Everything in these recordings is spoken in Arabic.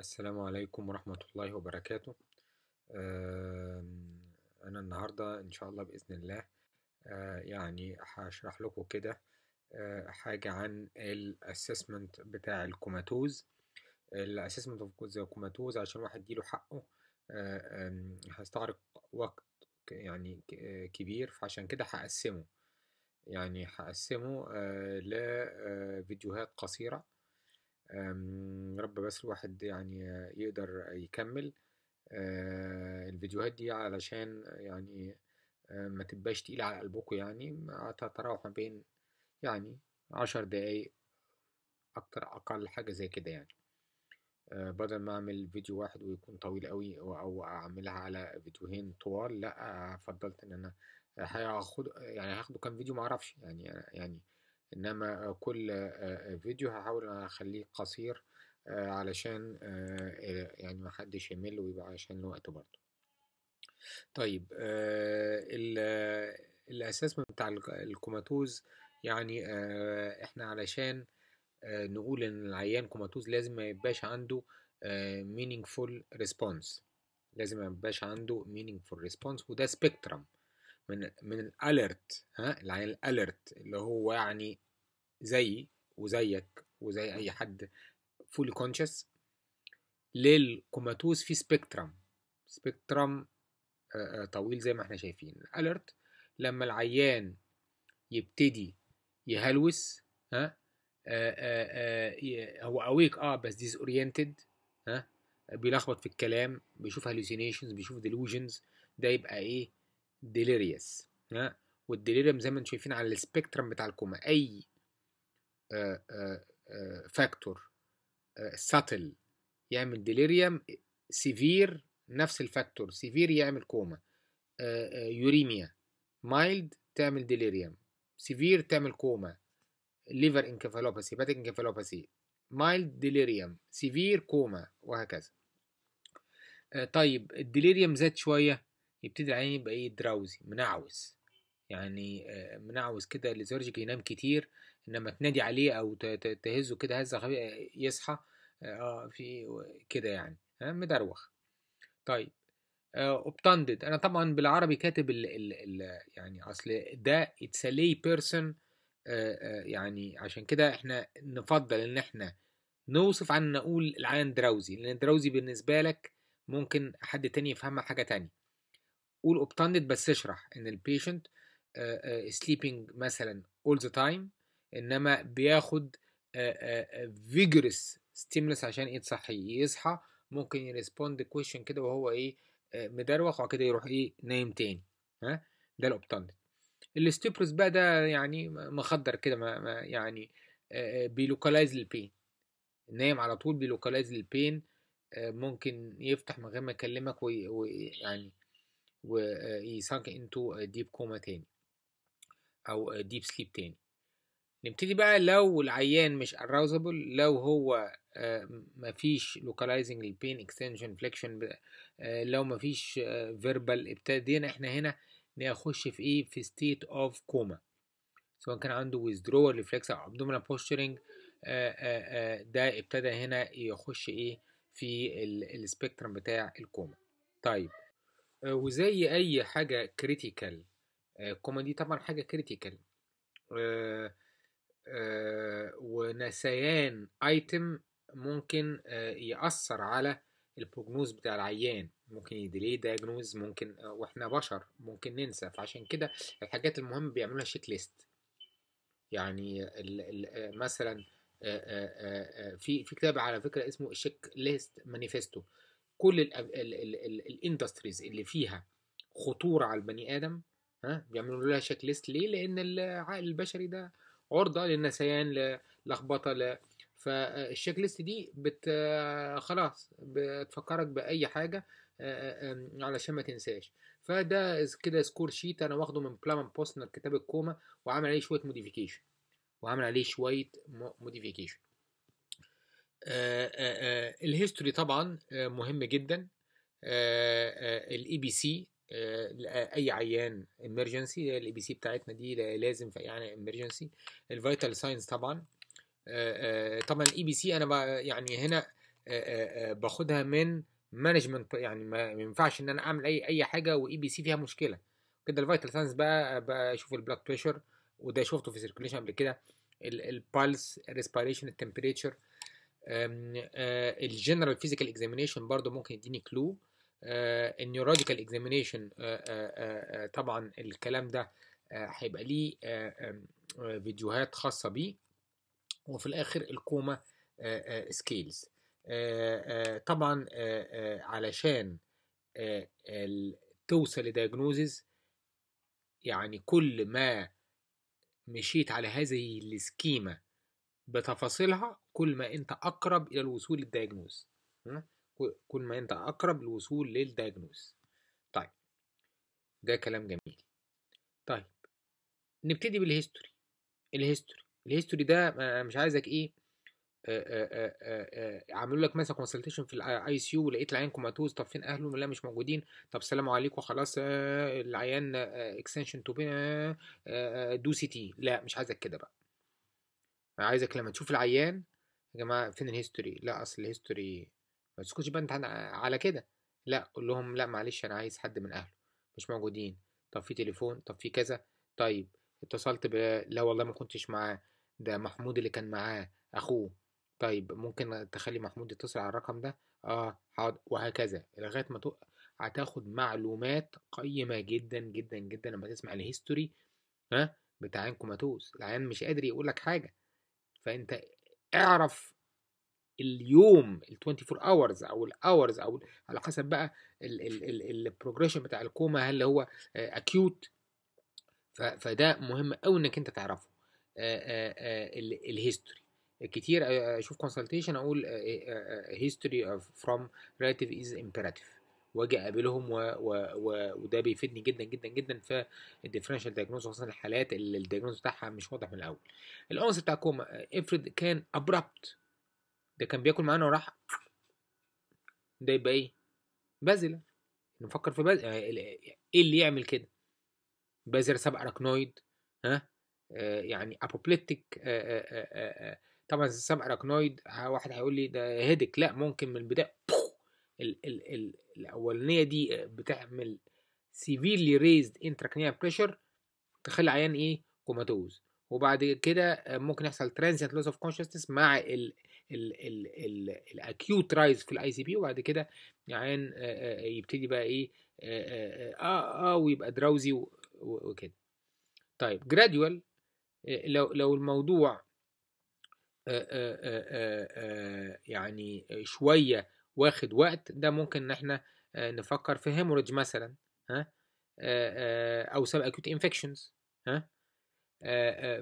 السلام عليكم ورحمة الله وبركاته أنا النهاردة إن شاء الله بإذن الله آه، يعني هشرح لكم كده آه، حاجة عن الأسسمنت بتاع الكوماتوز الأسسمنت اوف الكوماتوز عشان واحد يديله حقه آه، هيستغرق وقت يعني كبير فعشان كده هقسمه يعني هقسمه لفيديوهات قصيرة آمم، رب بس الواحد يعني يقدر يكمل آه، الفيديوهات دي علشان يعني آه، ما تبقاش تقيلة على قلبكم يعني هتتراوح ما بين يعني عشر دقايق أكتر أقل حاجة زي كده يعني آه، بدل ما أعمل فيديو واحد ويكون طويل قوي أو أعملها على فيديوهين طوال لأ فضلت إن أنا هاخد يعني هاخده كام فيديو معرفش يعني يعني انما كل فيديو هحاول اخليه قصير علشان يعني محدش يمل ويبقى عشان الوقت برضه طيب الاساس بتاع الكوماتوز يعني احنا علشان نقول ان العيان كوماتوز لازم ما يبقاش عنده meaningful response لازم ما يبقاش عنده meaningful response وده سبيكترم من من الاليرت ها يعني الاليرت اللي هو يعني زي وزيك وزي اي حد فولي كونشس للكوماتوز في سبيكترم سبيكترم آه، آه، طويل زي ما احنا شايفين الاليرت لما العيان يبتدي يهلوس ها آه، هو اويك اه بس ديز اورينتد ها بيلخبط في الكلام بيشوف هلوسينيشنز بيشوف ديلوجنز ده يبقى ايه ديليريوس ها والديليريوم زي ما انتم شايفين على السبيكترم بتاع الكوما اي فاكتور آه، ساتل آه، آه، يعمل ديليريوم سيفير نفس الفاكتور سيفير يعمل كوما يوريميا مايلد تعمل ديليريوم سيفير تعمل كوما ليفر انكفالوباسي باتيك انكفالوباسي مايلد ديليريوم سيفير كوما وهكذا طيب الديليريوم زاد شويه يبتدي العين يبقى ايه دراوزي منعوس يعني آه، منعوس كده لدرجة ينام كتير انما تنادي عليه او تهزه كده هزة خفيفة يصحى اه, آه، في كده يعني آه، مدروخ طيب اوبتاندد انا طبعا بالعربي كاتب الـ الـ الـ يعني اصل ده اتس لي بيرسون يعني عشان كده احنا نفضل ان احنا نوصف عن نقول العين دراوزي لان دراوزي بالنسبه لك ممكن حد تاني يفهمها حاجه تانية قول اوبتاندد بس اشرح ان البيشنت سليبنج مثلا اول ذا تايم انما بياخد فيجرس ستيملس عشان يتصحي يصحى ممكن يريسبوند كويشن كده وهو ايه مدروخ وبعد كده يروح ايه نايم تاني ها ده الاوبتاندد الاستيبرس بقى ده يعني مخدر كده ما, ما يعني بيلوكالايز البين نايم على طول بيلوكالايز البين ممكن يفتح من غير ما يكلمك ويعني ويسانك انتو ديب كوما تاني او ديب سليب تاني نبتدي بقى لو العيان مش arousable لو هو آه، مفيش localizing البين extension flexion آه، لو مفيش آه، verbal ابتدينا احنا هنا نخش في ايه في state of coma سواء كان عنده withdrawal reflex او abdominal posturing ده ابتدى هنا يخش ايه في السبيكترم بتاع الكوما طيب آه، وزي اي حاجه كريتيكال الكوميدي آه، طبعا حاجه كريتيكال آه، ونسيان ايتم ممكن يأثر على البروجنوز بتاع العيان ممكن يديلي دايجنوز ممكن واحنا بشر ممكن ننسى فعشان كده الحاجات المهمه بيعملوها شيك ليست يعني مثلا في في كتاب على فكره اسمه شيك ليست مانيفيستو كل الاندستريز اللي فيها خطوره على البني ادم ها بيعملوا لها شيك ليست ليه؟ لان العقل البشري ده عرضه للنسيان للخبطه ل... فالشيك آه، ليست دي بت آه، خلاص بتفكرك باي حاجه آه، علشان ما تنساش فده كده سكور شيت انا واخده من بوست بوستنر كتاب الكوما وعامل عليه شويه موديفيكيشن وعامل عليه شويه موديفيكيشن آه، آه، آه، الهيستوري طبعا مهم جدا الاي بي سي اي عيان امرجنسي الاي بي سي بتاعتنا دي لازم في اي عيان امرجنسي الفيتال ساينز طبعا طبعا الاي بي e سي انا يعني هنا باخدها من مانجمنت يعني ما ينفعش ان انا اعمل اي اي حاجه واي بي سي فيها مشكله كده الفيتال ساينز بقى بشوف البلاد بريشر وده شفته في سيركوليشن قبل كده البالس ريسبيريشن التمبريتشر الجنرال فيزيكال اكزامينيشن برضو ممكن يديني كلو النيورولوجيكال اكزامينيشن طبعا الكلام ده آه، هيبقى ليه آه، آه، فيديوهات خاصة بيه وفي الآخر الكوما سكيلز طبعا علشان توصل لدياجنوزز يعني كل ما مشيت على هذه السكيمة بتفاصيلها كل ما انت اقرب الى الوصول للدياجنوز كل ما انت اقرب للوصول للدياجنوز طيب ده كلام جميل طيب نبتدي بالهيستوري الهيستوري الهيستوري ده آه، آه، مش عايزك ايه آه، عملوا لك مثلا كونسلتيشن في الاي سي يو لقيت العيان كوماتوز طب فين اهله لا مش موجودين طب سلام عليكم خلاص العيان اكستنشن تو دو سي تي لا مش عايزك كده بقى عايزك لما تشوف العيان يا جماعه فين الهيستوري لا اصل الهيستوري ما تسكتش بقى انت على كده لا قول لهم لا معلش انا عايز حد من اهله مش موجودين طب في تليفون طب في كذا طيب اتصلت ب لا والله ما كنتش معاه ده محمود اللي كان معاه اخوه طيب ممكن تخلي محمود يتصل على الرقم ده اه حاضر وهكذا لغايه ما تق... هتاخد معلومات قيمه جدا جدا جدا لما تسمع الهيستوري ها بتاع انكوماتوس العيان مش قادر يقول لك حاجه فانت اعرف اليوم ال 24 hours او الاورز او على حسب بقى البروجريشن بتاع الكوما هل هو اكيوت آه، فده مهم قوي انك انت تعرفه آه، آه، الهيستوري كتير اشوف كونسلتيشن اقول هيستوري فروم ريلاتيف از امبيراتيف واجي اقابلهم و... و... و... وده بيفيدني جدا جدا جدا في الديفرنشال دايجنوز خصوصا الحالات اللي الدايجنوز بتاعها مش واضح من الاول الاونس بتاع كوما افرض كان ابربت ده كان بياكل معانا وراح ده يبقى ايه بازلة نفكر في بازلة ايه اللي يعمل كده بازلة سبع اركنويد ها آه يعني ابوبليتيك آه، آه،, آه،, آه آه طبعا سبع اركنويد واحد هيقول لي ده هيدك لا ممكن من البدايه ال ال ال الاولانيه دي بتعمل سيفيرلي ريزد انتراكنيال بريشر تخلي عيان ايه كوماتوز وبعد كده ممكن يحصل ترانزنت لوس اوف كونشسنس مع ال ال ال ال الاكيوت رايز في الاي سي بي وبعد كده عيان يبتدي بقى ايه اه اه, آه ويبقى دراوزي وكده طيب جراديوال لو لو الموضوع آآ آآ آآ يعني شويه واخد وقت ده ممكن ان احنا آه، نفكر في هيموريدج مثلا ها آه، آه، او سب اكوت انفكشنز ها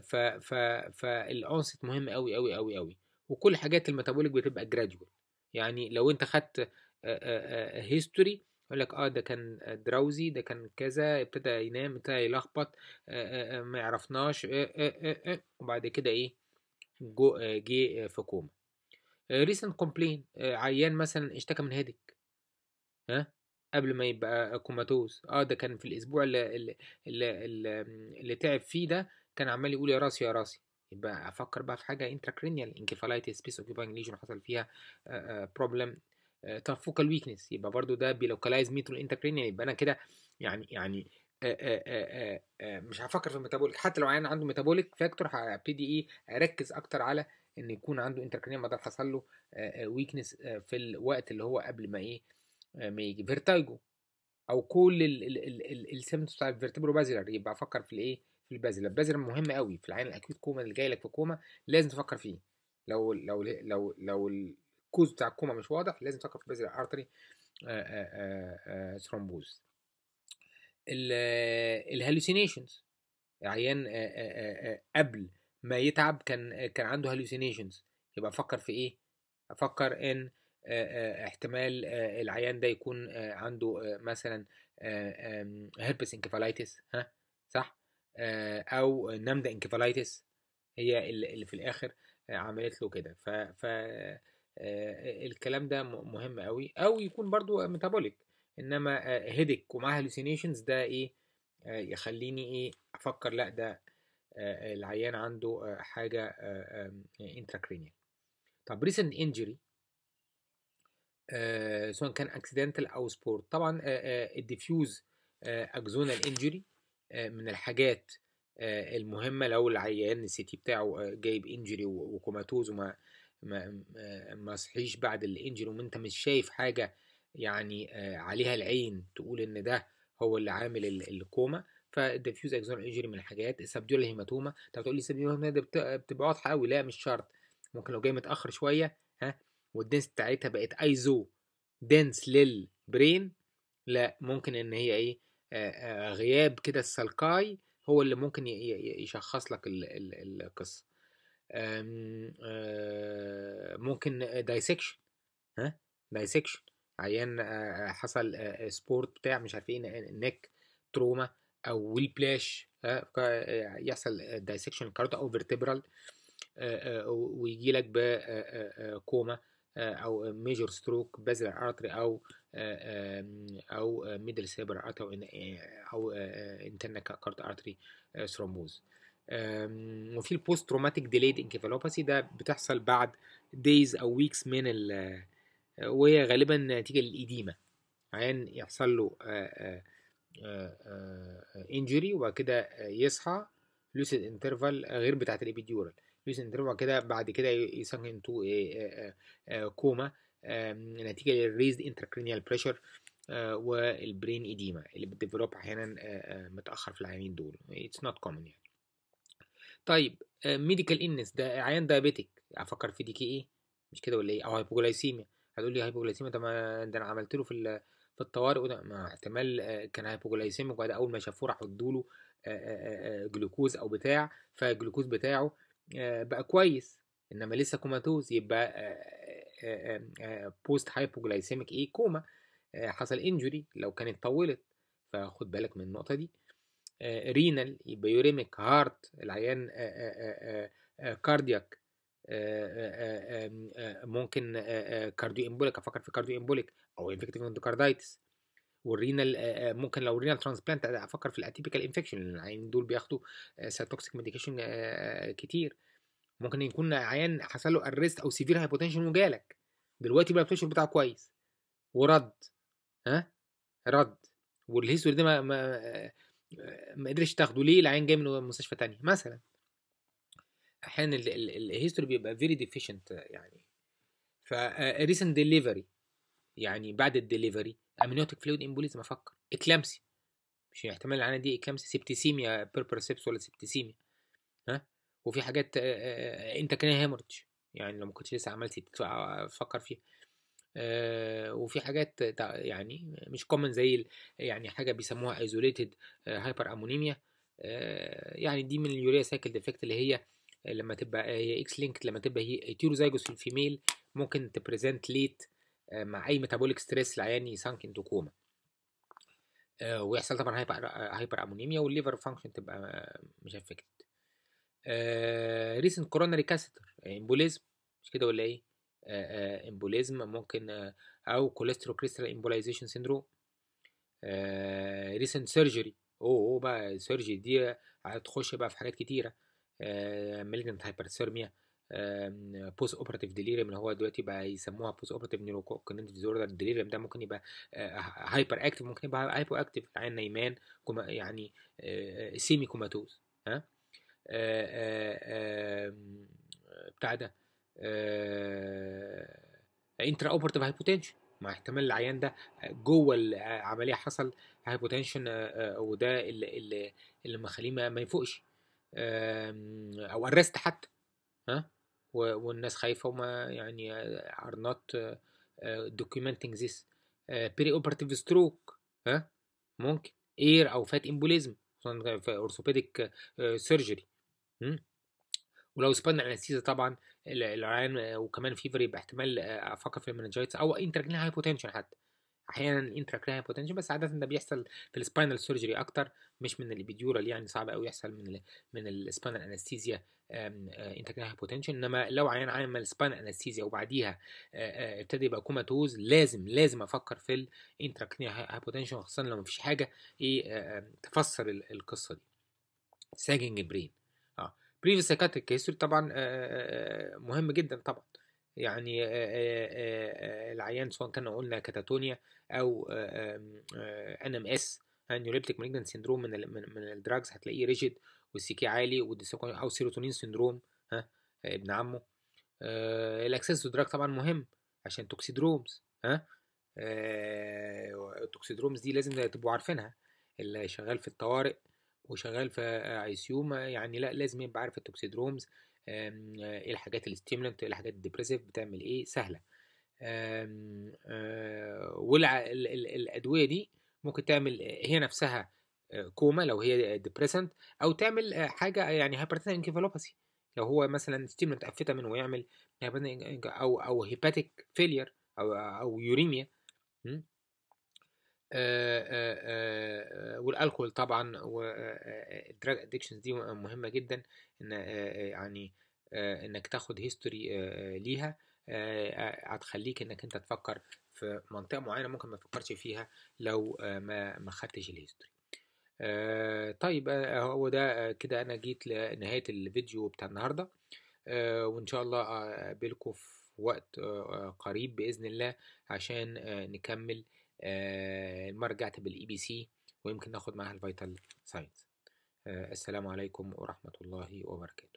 ف ف فالانست مهم قوي قوي قوي قوي وكل حاجات الميتابوليك بتبقى جراديوال يعني لو انت خدت هيستوري يقول لك اه ده كان دراوزي ده كان كذا ابتدى ينام ابتدى يلخبط ما يعرفناش وبعد كده ايه جه في كوما ريسنت كومبلين آه، عيان مثلا اشتكى من هيدك ها قبل ما يبقى كوماتوز اه ده كان في الاسبوع اللي اللي, اللي, اللي تعب فيه ده كان عمال يقول يا راسي يا راسي يبقى افكر بقى في حاجه انتراكرينيال انكفالايتس سبيس اوكيباينج ليجن حصل فيها بروبلم تفوكال ويكنس يبقى برضو ده بيلوكالايز ميتو الانتراكرينيال يبقى انا كده يعني يعني آه، آه، مش هفكر في الميتابوليك حتى لو عيان عنده ميتابوليك فاكتور هبتدي ايه اركز اكتر على ان يكون عنده انتركرينيال ده حصل له ويكنس آه، آه، آه، في الوقت اللي هو قبل ما ايه ما يجي فيرتايجو او كل السيمتومز بتاع الفيرتبرو بازلر يبقى افكر في الايه في البازلر البازلر مهم قوي في العين الاكيوت كوما اللي جاي لك في كوما لازم تفكر فيه لو لو لو لو الكوز بتاع الكوما مش واضح لازم تفكر في البازلر ارتري ثرومبوز الهالوسينيشنز عيان قبل ما يتعب كان كان عنده هالوسينيشنز يبقى افكر في ايه افكر ان احتمال العيان ده يكون عنده مثلا هيربس انكفالايتس ها صح او نمدا انكفالايتس هي اللي في الاخر عملت له كده ف, ف الكلام ده مهم قوي او يكون برضو ميتابوليك انما هيدك ومعاه هلوسينيشنز ده ايه يخليني ايه افكر لا ده آه، آه، العيان عنده آه، حاجه انتراكرينيال طب ريسنت انجري سواء كان اكسيدنتال او سبورت طبعا الديفيوز اكزونال انجري من الحاجات المهمه لو العيان السيتي بتاعه جايب انجري وكوماتوز وما ما ما صحيش بعد الانجري وانت مش شايف حاجه يعني عليها العين تقول ان ده هو اللي عامل الكوما فالديفيوز اكزون الحجري من الحاجات السبديول هيماتوما انت بتقول لي السبديول ده بتبقى واضحه قوي لا مش شرط ممكن لو جاي متاخر شويه ها والدنس بتاعتها بقت ايزو دنس للبرين لا ممكن ان هي ايه غياب كده السلكاي هو اللي ممكن يشخص لك القصه آمم، ممكن دايسكشن ها دايسكشن عيان حصل سبورت بتاع مش عارف ايه نك تروما او ويل بلاش آه، آه، يحصل دايسكشن كارد او فيرتبرال آه، ويجي لك بكوما او ميجور ستروك بازل ارتري او او ميدل سيبر ارتري او او انترنا كارد ارتري ثرومبوز وفي البوست تروماتيك ديليد انكفالوباسي ده بتحصل بعد دايز او ويكس من ال وهي غالبا نتيجه للاديمه عيان يحصل له انجري آه، آه، آه، وبعد كده يصحى لوسيد انترفال غير بتاعه الابيديورال لوسيد انترفال كده بعد كده يسنك انتو كوما نتيجه للريزد انتركرينيال بريشر والبرين ايديما اللي بتديفلوب احيانا متاخر في العيانين دول اتس نوت كومن يعني طيب ميديكال انس ده عيان دايابيتيك افكر في دي كي ايه مش كده ولا ايه او هايبوجلايسيميا هتقول لي هايبوجلايسيميا ده ما ده انا عملت له في في الطوارئ وده مع احتمال كان هايبوجلايسيميك وبعد اول ما شافوه راحوا ادوا له جلوكوز او بتاع فالجلوكوز بتاعه بقى كويس انما لسه كوماتوز يبقى بوست هايبوجلايسيميك ايه كوما حصل انجري لو كانت طولت فخد بالك من النقطه دي رينال يبقى يوريميك هارت العيان كاردياك ممكن كارديو امبوليك افكر في كارديو امبوليك او انفكتيف اندوكاردايتس والرينال ممكن لو رينال ترانسبلانت افكر في الاتيبيكال انفكشن لان العيان دول بياخدوا ساتوكسيك ميديكيشن كتير ممكن يكون عيان حصل له ارست او سيفير هايبوتنشن وجالك دلوقتي بقى البريشر بتاعه كويس ورد ها رد والهيستوري ده ما ما, ما قدرش تاخده ليه العيان جاي من مستشفى تانية مثلا احيانا الهيستوري بيبقى فيري ديفيشنت يعني ف ريسنت ديليفري يعني بعد الدليفري امنيوتيك فلويد امبوليزم افكر اكلامسي مش احتمال العينه دي اكلامسي سبتيسيميا بيربرسيبس ولا سبتيسيميا ها وفي حاجات انت كان هيمورج يعني لو ما كنتش لسه عملت افكر فيها وفي حاجات يعني مش كومن زي يعني حاجه بيسموها ايزوليتد هايبر امونيميا يعني دي من اليوريا سايكل ديفكت اللي هي لما تبقى هي اكس لينك لما تبقى هي تيروزايجوس في الفيميل ممكن تبريزنت ليت آه، مع اي ميتابوليك ستريس العيان يسانك انتو كوما ويحصل طبعا هايبر هايبر امونيميا والليفر فانكشن تبقى آه، مش افكت ريسنت كوروناري كاسيتر امبوليزم مش كده ولا ايه امبوليزم آه، ممكن او كوليسترو كريستال امبولايزيشن سيندروم ريسنت سيرجري او بقى السيرجري دي هتخش بقى في حاجات كتيره مالجنت هايبرثيرميا بوست اوبراتيف ديليريم اللي هو دلوقتي بقى يسموها بوست اوبراتيف نيورو كوجنيتيف ديزوردر ديليريم ده ممكن يبقى هايبر آه، اكتف آه، ممكن يبقى هايبو اكتف العين نيمان يعني سيمي آه، كوماتوز ها بتاع ده انترا اوبراتيف هايبوتنشن مع احتمال العيان ده جوه العمليه حصل هايبوتنشن وده اللي اللي مخليه ما يفوقش او ارست حتى ها والناس خايفه وما يعني are not آه، documenting this آه، perioperative stroke ها ممكن اير او فات امبوليزم في اورثوبيديك آه، سيرجري ولو سبنا الانستيزا طبعا العيان وكمان فيفر يبقى احتمال افكر في المنجايتس او هاي بوتنشن حتى احيانا هاي بوتنشن بس عاده ده بيحصل في السباينال سيرجري اكتر مش من الابيديورال يعني صعب قوي يحصل من الـ من السباينال انستيزيا آه، انتاجها بوتنشال انما لو عيان عمل سبان انستيزيا وبعديها آه، آه، ابتدى يبقى كوماتوز لازم لازم افكر في الانتراكنيا بوتنشال خاصه لو مفيش حاجه ايه تفسر القصه دي ساجنج برين اه بريف سايكاتريك هيستوري طبعا مهم جدا طبعا يعني العيان سواء كان قلنا كاتاتونيا او ان ام اس نيوريبتيك مالجنت سيندروم من من الدراجز هتلاقيه ريجيد كي عالي او سيروتونين سندروم ها ابن عمه آه الاكسس تو دراج طبعا مهم عشان توكسيدرومز ها آه التوكسيدرومز دي لازم تبقوا عارفينها اللي شغال في الطوارئ وشغال في اي يعني لا لازم يبقى عارف التوكسيدرومز ايه الحاجات الاستيمولنت ايه الحاجات الديبريسيف بتعمل ايه سهله آه، والادويه دي ممكن تعمل هي نفسها كوما لو هي ديبريسنت او تعمل آه، حاجه آه، يعني هايبرتين انكيفالوباثي لو هو مثلا ستيمنت افيتامين ويعمل او او هيباتيك فيلير او او يوريميا آه، والالكول طبعا والدراج ادكشنز دي مهمه جدا ان يعني انك تاخد هيستوري ليها هتخليك انك انت تفكر في منطقه معينه ممكن ما تفكرش فيها لو ما ما خدتش الهيستوري آه طيب آه، هو ده آه، كده انا جيت لنهايه الفيديو بتاع النهارده آه وان شاء الله آه، اقابلكم في وقت قريب باذن الله عشان نكمل آه المره رجعت بالاي بي سي ويمكن ناخد معاها الفيتال ساينس السلام عليكم ورحمه الله وبركاته